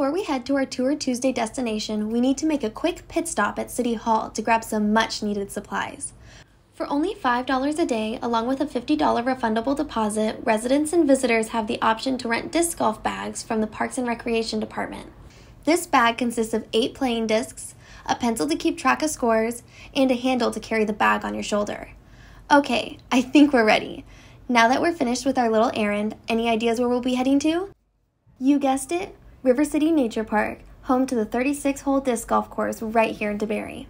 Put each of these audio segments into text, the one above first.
before we head to our Tour Tuesday destination, we need to make a quick pit stop at City Hall to grab some much needed supplies. For only $5 a day, along with a $50 refundable deposit, residents and visitors have the option to rent disc golf bags from the Parks and Recreation Department. This bag consists of eight playing discs, a pencil to keep track of scores, and a handle to carry the bag on your shoulder. Okay, I think we're ready. Now that we're finished with our little errand, any ideas where we'll be heading to? You guessed it, River City Nature Park, home to the 36 hole disc golf course right here in DeBerry.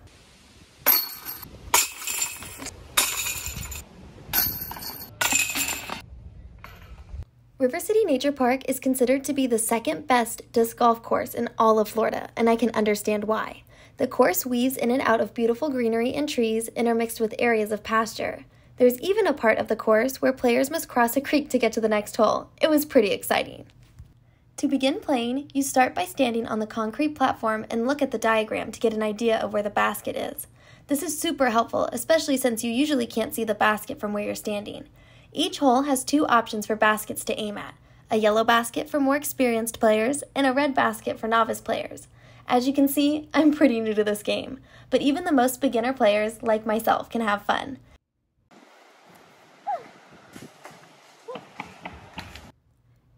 River City Nature Park is considered to be the second best disc golf course in all of Florida, and I can understand why. The course weaves in and out of beautiful greenery and trees intermixed with areas of pasture. There's even a part of the course where players must cross a creek to get to the next hole. It was pretty exciting. To begin playing, you start by standing on the concrete platform and look at the diagram to get an idea of where the basket is. This is super helpful, especially since you usually can't see the basket from where you're standing. Each hole has two options for baskets to aim at a yellow basket for more experienced players, and a red basket for novice players. As you can see, I'm pretty new to this game, but even the most beginner players, like myself, can have fun.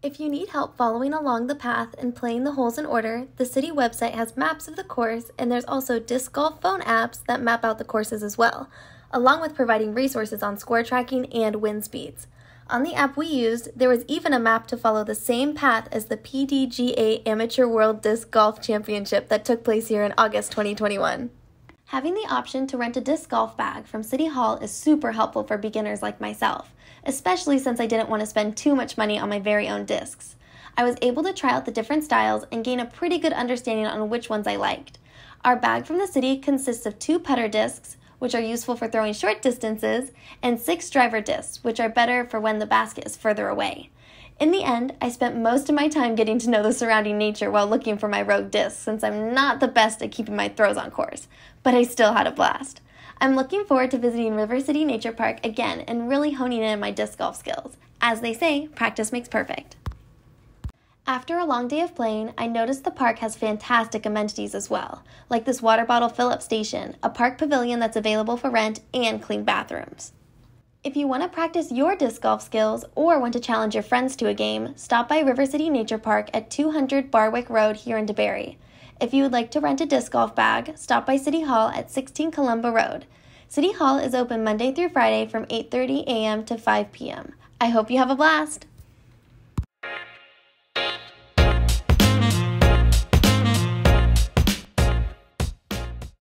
If you need help following along the path and playing the holes in order, the city website has maps of the course and there's also disc golf phone apps that map out the courses as well, along with providing resources on score tracking and wind speeds. On the app we used, there was even a map to follow the same path as the PDGA Amateur World Disc Golf Championship that took place here in August 2021. Having the option to rent a disc golf bag from City Hall is super helpful for beginners like myself, especially since I didn't want to spend too much money on my very own discs. I was able to try out the different styles and gain a pretty good understanding on which ones I liked. Our bag from the city consists of two putter discs, which are useful for throwing short distances, and six driver discs, which are better for when the basket is further away. In the end, I spent most of my time getting to know the surrounding nature while looking for my rogue disc, since I'm not the best at keeping my throws on course, but I still had a blast. I'm looking forward to visiting River City Nature Park again and really honing in my disc golf skills. As they say, practice makes perfect. After a long day of playing, I noticed the park has fantastic amenities as well, like this water bottle fill up station, a park pavilion that's available for rent, and clean bathrooms. If you want to practice your disc golf skills or want to challenge your friends to a game, stop by River City Nature Park at 200 Barwick Road here in DeBerry. If you would like to rent a disc golf bag, stop by City Hall at 16 Columba Road. City Hall is open Monday through Friday from 8:30 a.m. to 5 p.m. I hope you have a blast.